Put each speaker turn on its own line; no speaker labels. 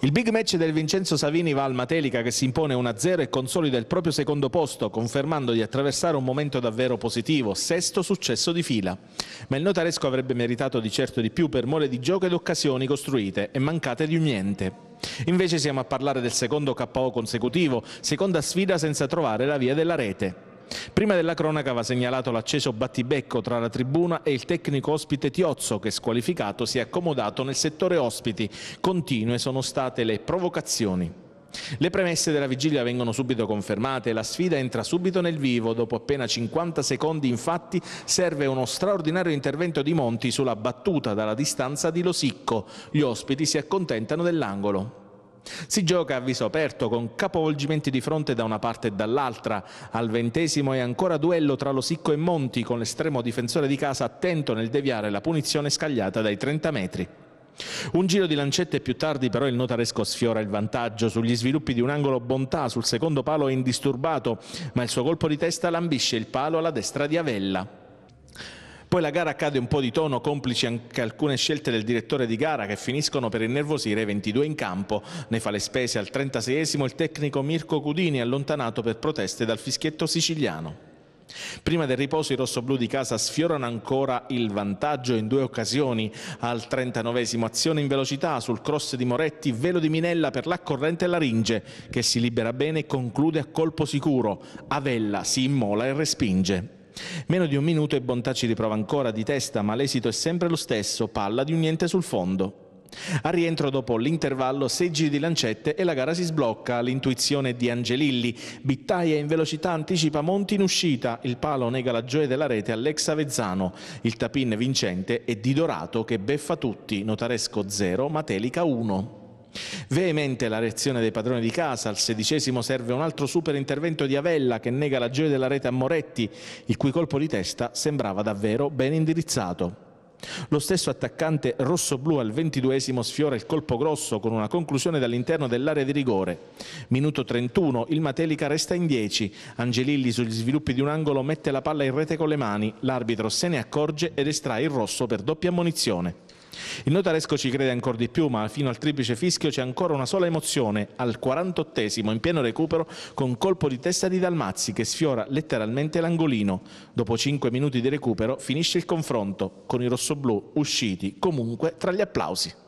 Il big match del Vincenzo Savini va al Matelica che si impone 1-0 e consolida il proprio secondo posto, confermando di attraversare un momento davvero positivo, sesto successo di fila. Ma il notaresco avrebbe meritato di certo di più per mole di gioco ed occasioni costruite e mancate di un niente. Invece siamo a parlare del secondo KO consecutivo, seconda sfida senza trovare la via della rete. Prima della cronaca va segnalato l'acceso battibecco tra la tribuna e il tecnico ospite Tiozzo che squalificato si è accomodato nel settore ospiti. Continue sono state le provocazioni. Le premesse della vigilia vengono subito confermate, e la sfida entra subito nel vivo, dopo appena 50 secondi infatti serve uno straordinario intervento di Monti sulla battuta dalla distanza di Losicco, gli ospiti si accontentano dell'angolo. Si gioca a viso aperto con capovolgimenti di fronte da una parte e dall'altra. Al ventesimo è ancora duello tra Losicco e Monti con l'estremo difensore di casa attento nel deviare la punizione scagliata dai 30 metri. Un giro di lancette più tardi però il notaresco sfiora il vantaggio sugli sviluppi di un angolo bontà, sul secondo palo è indisturbato, ma il suo colpo di testa lambisce il palo alla destra di Avella. Poi la gara cade un po' di tono, complici anche alcune scelte del direttore di gara che finiscono per innervosire i 22 in campo. Ne fa le spese al 36esimo il tecnico Mirko Cudini, allontanato per proteste dal fischietto siciliano. Prima del riposo i rossoblù di casa sfiorano ancora il vantaggio in due occasioni. Al 39esimo azione in velocità sul cross di Moretti, velo di Minella per l'accorrente Laringe che si libera bene e conclude a colpo sicuro. Avella si immola e respinge. Meno di un minuto e Bontà ci riprova ancora di testa, ma l'esito è sempre lo stesso, palla di un niente sul fondo. A rientro dopo l'intervallo, 6 giri di lancette e la gara si sblocca. L'intuizione di Angelilli. Bittaia in velocità anticipa Monti in uscita. Il palo nega la gioia della rete all'ex Avezzano. Il tapin vincente è di Dorato che beffa tutti. Notaresco 0, Matelica 1. Veemente la reazione dei padroni di casa, al sedicesimo serve un altro super intervento di Avella che nega la gioia della rete a Moretti, il cui colpo di testa sembrava davvero ben indirizzato. Lo stesso attaccante rosso-blu al ventiduesimo sfiora il colpo grosso con una conclusione dall'interno dell'area di rigore. Minuto 31, il Matelica resta in 10. Angelilli sugli sviluppi di un angolo mette la palla in rete con le mani. L'arbitro se ne accorge ed estrae il rosso per doppia ammonizione. Il notaresco ci crede ancora di più, ma fino al triplice fischio c'è ancora una sola emozione, al 48esimo in pieno recupero con colpo di testa di Dalmazzi che sfiora letteralmente l'angolino. Dopo 5 minuti di recupero finisce il confronto con i rossoblù usciti comunque tra gli applausi.